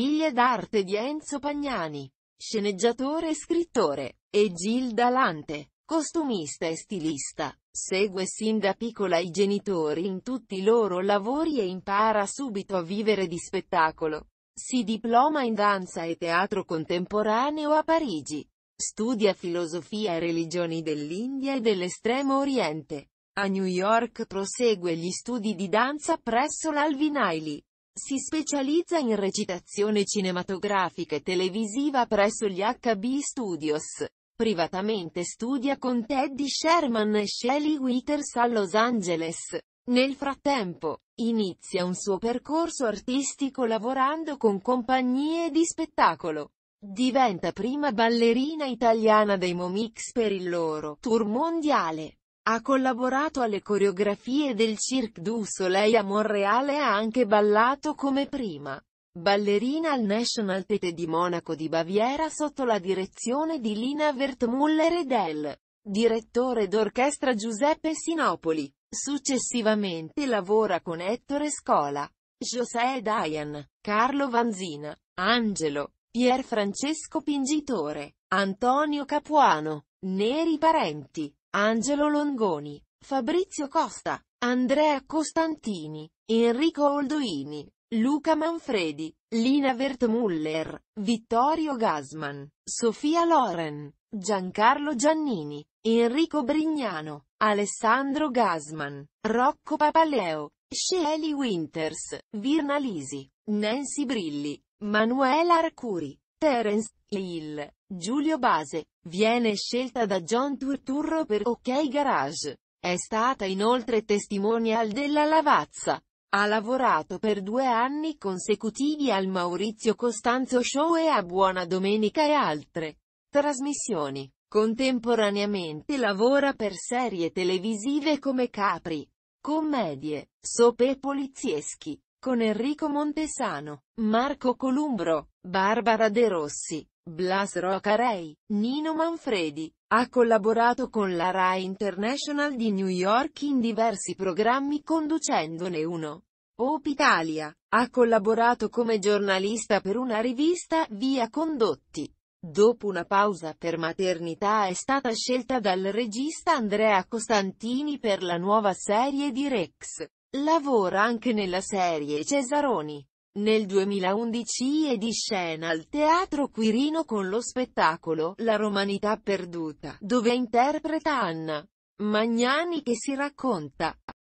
figlia d'arte di Enzo Pagnani, sceneggiatore e scrittore, e Gilda Lante, costumista e stilista. Segue sin da piccola i genitori in tutti i loro lavori e impara subito a vivere di spettacolo. Si diploma in danza e teatro contemporaneo a Parigi. Studia filosofia e religioni dell'India e dell'Estremo Oriente. A New York prosegue gli studi di danza presso l'Alvin Ailey. Si specializza in recitazione cinematografica e televisiva presso gli HB Studios. Privatamente studia con Teddy Sherman e Shelley Withers a Los Angeles. Nel frattempo, inizia un suo percorso artistico lavorando con compagnie di spettacolo. Diventa prima ballerina italiana dei Momix per il loro tour mondiale. Ha collaborato alle coreografie del Cirque du Soleil a Montreal e ha anche ballato come prima ballerina al National Tete di Monaco di Baviera sotto la direzione di Lina Wertmuller e del direttore d'orchestra Giuseppe Sinopoli. Successivamente lavora con Ettore Scola, José Dayan, Carlo Vanzina, Angelo, Pier Francesco Pingitore, Antonio Capuano, Neri Parenti, Angelo Longoni, Fabrizio Costa, Andrea Costantini, Enrico Oldoini, Luca Manfredi, Lina Wertmuller, Vittorio Gasman, Sofia Loren, Giancarlo Giannini, Enrico Brignano, Alessandro Gasman, Rocco Papaleo, Shelly Winters, Virna Lisi, Nancy Brilli, Manuela Arcuri, Terence il Giulio Base viene scelta da John Turturro per OK Garage. È stata inoltre testimonial della Lavazza. Ha lavorato per due anni consecutivi al Maurizio Costanzo Show e a Buona Domenica e altre trasmissioni. Contemporaneamente lavora per serie televisive come Capri, commedie, sope e polizieschi, con Enrico Montesano, Marco Columbro, Barbara De Rossi, Blas Rocarei, Nino Manfredi, ha collaborato con la RAI International di New York in diversi programmi conducendone uno. Op Italia, ha collaborato come giornalista per una rivista Via Condotti. Dopo una pausa per maternità è stata scelta dal regista Andrea Costantini per la nuova serie di Rex. Lavora anche nella serie Cesaroni. Nel 2011 è di scena al Teatro Quirino con lo spettacolo La Romanità Perduta, dove interpreta Anna Magnani che si racconta.